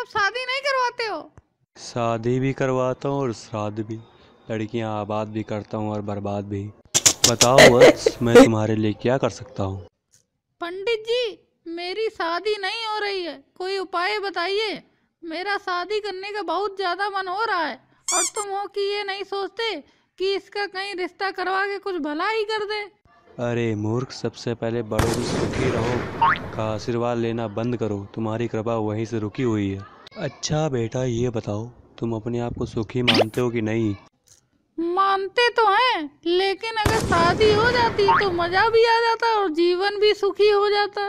आप शादी नहीं करवाते हो शादी भी करवाता हूँ और श्राद्ध भी लड़कियाँ आबाद भी करता हूँ और बर्बाद भी बताओ वत्स मैं तुम्हारे लिए क्या कर सकता हूँ पंडित जी मेरी शादी नहीं हो रही है कोई उपाय बताइए मेरा शादी करने का बहुत ज़्यादा मन हो रहा है और तुम हो कि ये नहीं सोचते कि इसका कहीं रिश्ता करवा के कुछ भला ही कर दे अरे मूर्ख सबसे पहले बड़ों की सुखी रहो का आशीर्वाद लेना बंद करो तुम्हारी कृपा वहीं से रुकी हुई है अच्छा बेटा ये बताओ तुम अपने आप को सुखी मानते हो कि नहीं मानते तो हैं लेकिन अगर शादी हो जाती तो मजा भी आ जाता और जीवन भी सुखी हो जाता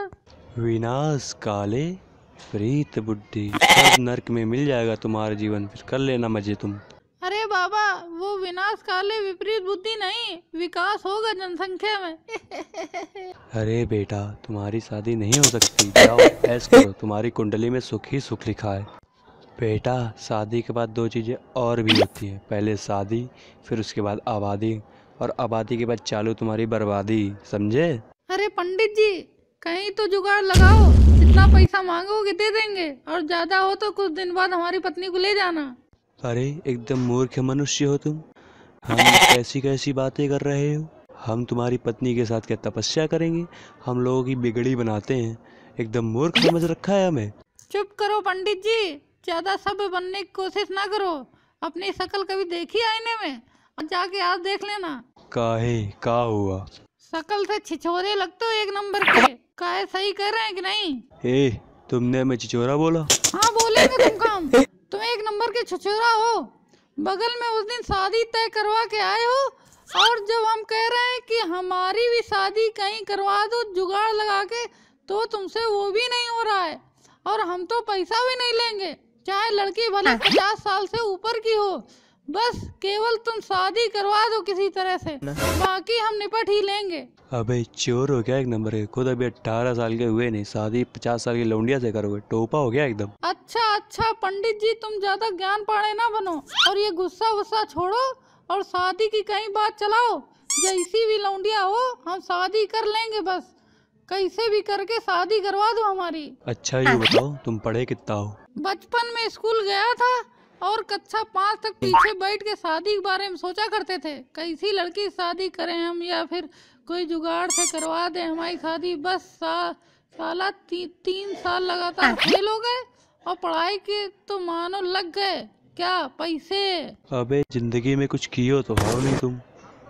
विनाश काले प्रीत बुद्धि सब नरक में मिल जाएगा तुम्हारा जीवन फिर कर लेना मजे तुम अरे बाबा वो विनाश काले विपरीत बुद्धि नहीं नहीं विकास होगा जनसंख्या में अरे बेटा तुम्हारी शादी नहीं हो सकती जाओ करो तुम्हारी कुंडली में सुख ही सुख लिखा है बेटा शादी के बाद दो चीज़ें और भी होती हैं पहले शादी फिर उसके बाद आबादी और आबादी के बाद चालू तुम्हारी बर्बादी समझे अरे पंडित जी कहीं तो जुगाड़ लगाओ जितना पैसा मांगोगे दे देंगे और ज्यादा हो तो कुछ दिन बाद हमारी पत्नी को ले जाना अरे एकदम मूर्ख मनुष्य हो तुम हम कैसी कैसी बातें कर रहे हो हम तुम्हारी पत्नी के साथ क्या तपस्या करेंगे हम लोगों की बिगड़ी बनाते हैं एकदम मूर्ख समझ रखा है हमें चुप करो पंडित जी ज्यादा सब बनने की कोशिश ना करो अपनी शक्ल कभी देखी आईने में जाके आज देख लेना काहे का हुआ शक्ल से छिछोरे लगते हो एक नंबर के काहे सही कर रहे हैं कि नहीं ए तुमने मैं छिछोरा बोला हाँ बोले तुम काम तुम एक नंबर के छिछोरा हो बगल में उस दिन शादी तय करवा के आए हो और जब हम कह रहे हैं कि हमारी भी शादी कहीं करवा दो जुगाड़ लगा के तो तुमसे वो भी नहीं हो रहा है और हम तो पैसा भी नहीं लेंगे चाहे लड़की भले हाँ। पचास साल से ऊपर की हो बस केवल तुम शादी करवा दो किसी तरह से बाकी हम निपट ही लेंगे अबे चोर हो गया एक नंबर के खुद अभी अठारह साल के हुए नहीं शादी पचास साल की लौंडिया से करोगे टोपा हो गया एकदम अच्छा अच्छा पंडित जी तुम ज्यादा ज्ञान पाड़े ना बनो और ये गुस्सा वुस्सा छोड़ो और शादी की कहीं बात चलाओ जैसी भी लौंडिया हो हम शादी कर लेंगे बस कैसे भी करके शादी करवा दो हमारी अच्छा ये बताओ तुम पढ़े कितना हो बचपन में स्कूल गया था और कक्षा पाँच तक पीछे बैठ के शादी के बारे में सोचा करते थे कैसी लड़की शादी करें हम या फिर कोई जुगाड़ से करवा दें हमारी शादी बस सा, साला ती, तीन साल लगातार हाँ। फेल हो गए और पढ़ाई के तो मानो लग गए क्या पैसे अबे जिंदगी में कुछ कियो तो हो नहीं तुम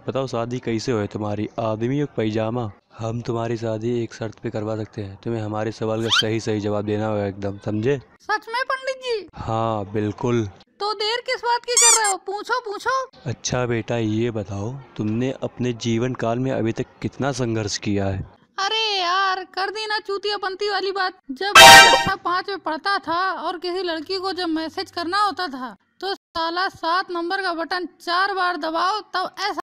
बताओ शादी कैसे हो तुम्हारी आदमी और पैजामा हम तुम्हारी शादी एक शर्त पे करवा सकते हैं तुम्हें हमारे सवाल का सही सही जवाब देना होगा एकदम समझे सच में हाँ बिल्कुल तो देर किस बात की कर रहे हो पूछो पूछो अच्छा बेटा ये बताओ तुमने अपने जीवन काल में अभी तक कितना संघर्ष किया है अरे यार कर दी ना चूतिया पंती वाली बात जब कक्षा अच्छा पाँच में पढ़ता था और किसी लड़की को जब मैसेज करना होता था तो साला सात नंबर का बटन चार बार दबाओ तब ऐसा